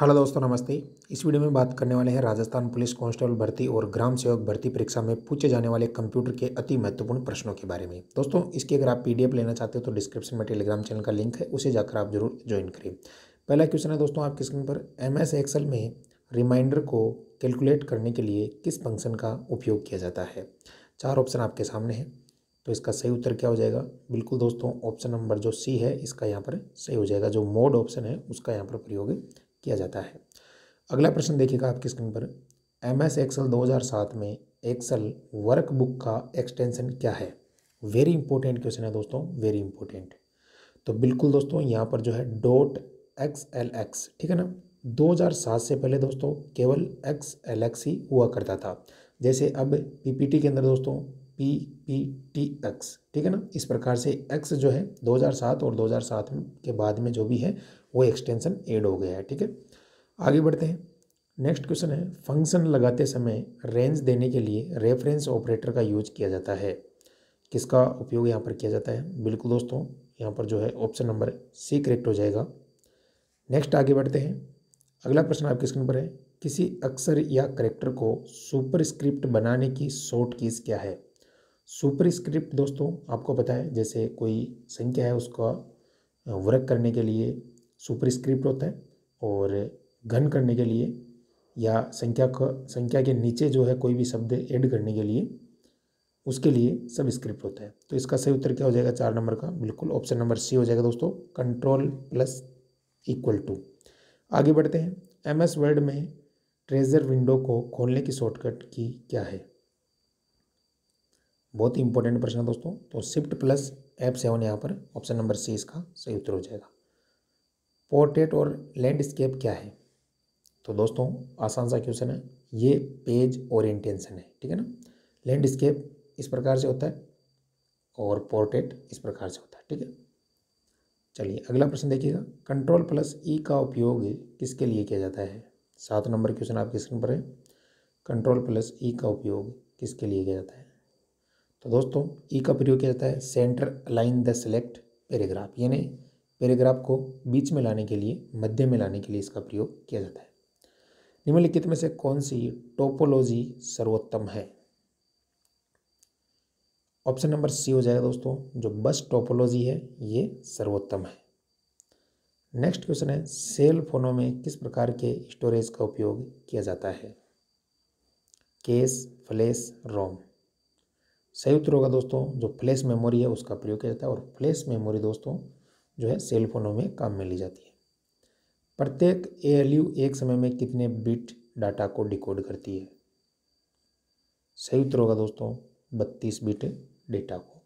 hello दोस्तों नमस्ते इस वीडियो में बात करने वाले हैं राजस्थान पुलिस कांस्टेबल भर्ती और ग्राम सेवक भर्ती परीक्षा में पूछे जाने वाले कंप्यूटर के अति महत्वपूर्ण प्रश्नों के बारे में दोस्तों इसकी अगर आप पीडीएफ लेना चाहते हो तो डिस्क्रिप्शन में टेलीग्राम चैनल का लिंक है उसे जाकर आप जरूर ज्वाइन करें पहला क्वेश्चन है दोस्तों आपकी स्क्रीन पर एम एस में रिमाइंडर को कैलकुलेट करने के लिए किस फंक्शन का उपयोग किया जाता है चार ऑप्शन आपके सामने है तो इसका सही उत्तर क्या हो जाएगा बिल्कुल दोस्तों ऑप्शन नंबर जो सी है इसका यहाँ पर सही हो जाएगा जो मोड ऑप्शन है उसका यहाँ पर प्रयोग किया जाता है अगला प्रश्न देखिएगा आपकी स्क्रीन पर एम एस एक्सल दो हज़ार सात में एक्सल वर्क बुक का एक्सटेंशन क्या है वेरी इंपॉर्टेंट क्वेश्चन है दोस्तों वेरी इंपॉर्टेंट तो बिल्कुल दोस्तों यहाँ पर जो है डॉट एक्स एल एक्स ठीक है ना 2007 से पहले दोस्तों केवल एक्स एल एक्स ही हुआ करता था जैसे अब पीपीटी के अंदर दोस्तों पी पी टी एक्स ठीक है ना इस प्रकार से एक्स जो है 2007 और 2007 के बाद में जो भी है वो एक्सटेंशन एड हो गया है ठीक है आगे बढ़ते हैं नेक्स्ट क्वेश्चन है फंक्शन लगाते समय रेंज देने के लिए रेफरेंस ऑपरेटर का यूज किया जाता है किसका उपयोग यहाँ पर किया जाता है बिल्कुल दोस्तों यहाँ पर जो है ऑप्शन नंबर सी करेक्ट हो जाएगा नेक्स्ट आगे बढ़ते हैं अगला प्रश्न आपके स्क्रीन पर है किसी अक्षर या करेक्टर को सुपरस्क्रिप्ट बनाने की शॉर्ट कीज क्या है सुपरस्क्रिप्ट दोस्तों आपको पता है जैसे कोई संख्या है उसका वर्क करने के लिए सुपरस्क्रिप्ट होता है और घन करने के लिए या संख्या का संख्या के नीचे जो है कोई भी शब्द ऐड करने के लिए उसके लिए सब स्क्रिप्ट होता है तो इसका सही उत्तर क्या हो जाएगा चार नंबर का बिल्कुल ऑप्शन नंबर सी हो जाएगा दोस्तों कंट्रोल प्लस इक्वल टू आगे बढ़ते हैं एम एस वर्ड में ट्रेजर विंडो को खोलने की शॉर्टकट की क्या है बहुत ही इंपॉर्टेंट प्रश्न है दोस्तों तो शिफ्ट प्लस एफ सेवन यहाँ पर ऑप्शन नंबर सी इसका सही उत्तर हो जाएगा पोर्ट्रेट और लैंडस्केप क्या है तो दोस्तों आसान सा क्वेश्चन है ये पेज ओरिएंटेशन है ठीक है ना लैंडस्केप इस प्रकार से होता है और पोर्ट्रेट इस प्रकार से होता है ठीक है चलिए अगला प्रश्न देखिएगा कंट्रोल प्लस ई का उपयोग किसके लिए किया जाता है सात नंबर क्वेश्चन आपके स्क्रीन पर है कंट्रोल प्लस ई का उपयोग किसके लिए किया जाता है तो दोस्तों ई e का प्रयोग किया जाता है centre line the select paragraph यानी पैराग्राफ को बीच में लाने के लिए मध्य में लाने के लिए इसका प्रयोग किया जाता है निम्नलिखित में से कौन सी टोपोलॉजी सर्वोत्तम है ऑप्शन नंबर सी हो जाएगा दोस्तों जो बस टोपोलॉजी है ये सर्वोत्तम है नेक्स्ट क्वेश्चन है सेल फोनों में किस प्रकार के स्टोरेज का उपयोग किया जाता है केस फ्लैश रोम संयुक्त रोग दोस्तों जो फ्लैश मेमोरी है उसका प्रयोग किया जाता है और फ्लैश मेमोरी दोस्तों जो है सेलफोनों में काम में ली जाती है प्रत्येक ए एक समय में कितने बिट डाटा को डिकोड करती है संयुक्त होगा दोस्तों बत्तीस बिट डेटा को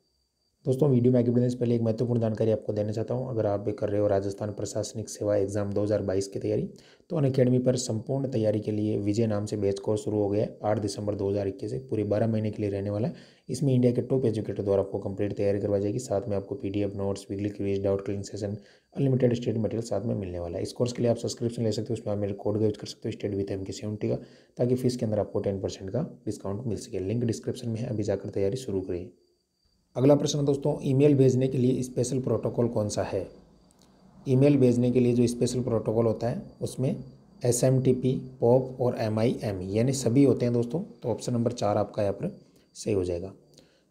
दोस्तों वीडियो में आगे बढ़ने से पहले एक महत्वपूर्ण जानकारी आपको देना चाहता हूँ अगर आप भी कर रहे हो राजस्थान प्रशासनिक सेवा एग्जाम 2022 की तैयारी तो अन अकेडमी पर संपूर्ण तैयारी के लिए विजय नाम से बेच कोर्स शुरू हो गया है आठ दिसंबर 2021 से पूरे बारह महीने के लिए रहने वाला है इसमें इंडिया के टॉप एजुकेटर द्वारा आपको कंप्लीट तैयारी करवाई जाएगी साथ में आपको P notes weekly quiz doubt clearing session unlimited state material साथ में मिलने वाला है इस कोर्स के लिए आप सब्सक्रिप्शन ले सकते हो उसमें आप मेरे कोड का यूज कर सकते हो state with M K seventy का ताकि फीस के अंदर आपको टेन परसेंट का डिस्काउंट मिल सके लिंक डिस्क्रिप्शन में है अभी जाकर तैयारी शुरू करिए अगला प्रश्न दोस्तों ईमेल भेजने के लिए स्पेशल प्रोटोकॉल कौन सा है ईमेल भेजने के लिए जो स्पेशल प्रोटोकॉल होता है उसमें S M T P POP और एम आई एम यानी सभी होते हैं दोस्तों तो ऑप्शन नंबर चार आपका यहाँ पर सही हो जाएगा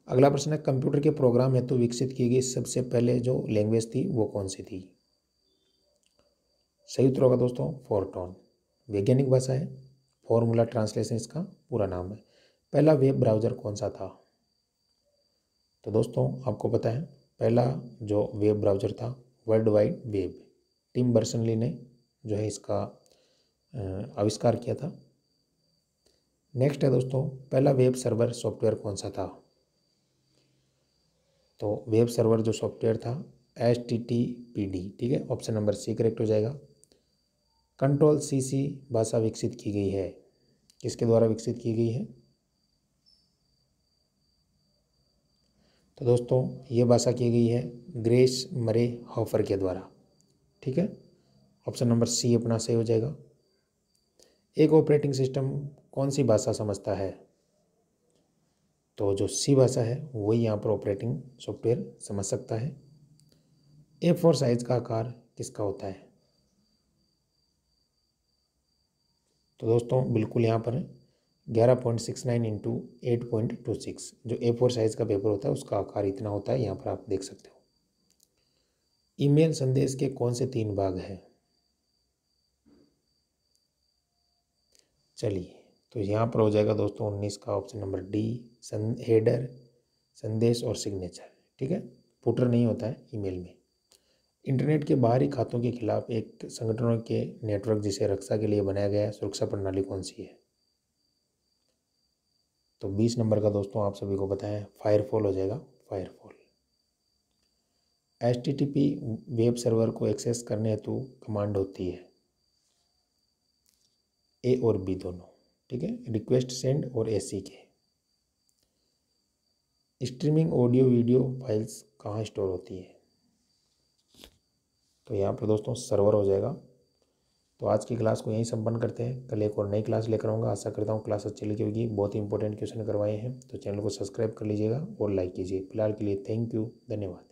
अगला प्रश्न है कंप्यूटर के प्रोग्राम हेतु तो विकसित की गई सबसे पहले जो लैंग्वेज थी वो कौन सी थी सही उत्तर होगा दोस्तों फोरटॉन वैज्ञानिक भाषा है फॉर्मूला ट्रांसलेशन इसका पूरा नाम है पहला वेब ब्राउज़र कौन सा था तो दोस्तों आपको पता है पहला जो वेब ब्राउज़र था world wide web Tim Berners Lee ने जो है इसका आविष्कार किया था नेक्स्ट है दोस्तों पहला वेब सर्वर सॉफ्टवेयर कौन सा था तो वेब सर्वर जो सॉफ्टवेयर था H T T P D ठीक है ऑप्शन नंबर सी करेक्ट हो जाएगा कंट्रोल सी सी भाषा विकसित की गई है किसके द्वारा विकसित की गई है तो दोस्तों ये भाषा की गई है ग्रेस मरे हॉफर के द्वारा ठीक है ऑप्शन नंबर सी अपना सही हो जाएगा एक ऑपरेटिंग सिस्टम कौन सी भाषा समझता है तो जो सी भाषा है वही यहाँ पर ऑपरेटिंग सॉफ्टवेयर समझ सकता है ए फोर साइज का आकार किसका होता है तो दोस्तों बिल्कुल यहाँ पर ग्यारह point six nine into eight point two six जो ए फोर साइज़ का पेपर होता है उसका आकार इतना होता है यहाँ पर आप देख सकते हो ईमेल संदेश के कौन से तीन भाग हैं चलिए तो यहाँ पर हो जाएगा दोस्तों उन्नीस का ऑप्शन नंबर डी सं हेडर संदेश और सिग्नेचर ठीक है पुटर नहीं होता है ईमेल में इंटरनेट के बाहरी खातों के खिलाफ एक संगठनों के नेटवर्क जिसे रक्षा के लिए बनाया गया है सुरक्षा प्रणाली कौन सी है तो बीस नंबर का दोस्तों आप सभी को बताएं फायरफॉल हो जाएगा फायरफॉल एच वेब सर्वर को एक्सेस करने हेतु कमांड होती है ए और बी दोनों ठीक है रिक्वेस्ट सेंड और ए सी के स्ट्रीमिंग ऑडियो वीडियो फाइल्स कहाँ स्टोर होती है तो यहाँ पर दोस्तों सर्वर हो जाएगा तो आज की क्लास को यहीं संपन्न करते हैं कल एक और नई क्लास लेकर आऊँगा आशा करता हूँ क्लास अच्छी लगी होगी बहुत ही इंपॉर्टेंट क्वेश्चन करवाए हैं तो चैनल को सब्सक्राइब कर लीजिएगा और लाइक कीजिए फिलहाल के लिए थैंक यू धन्यवाद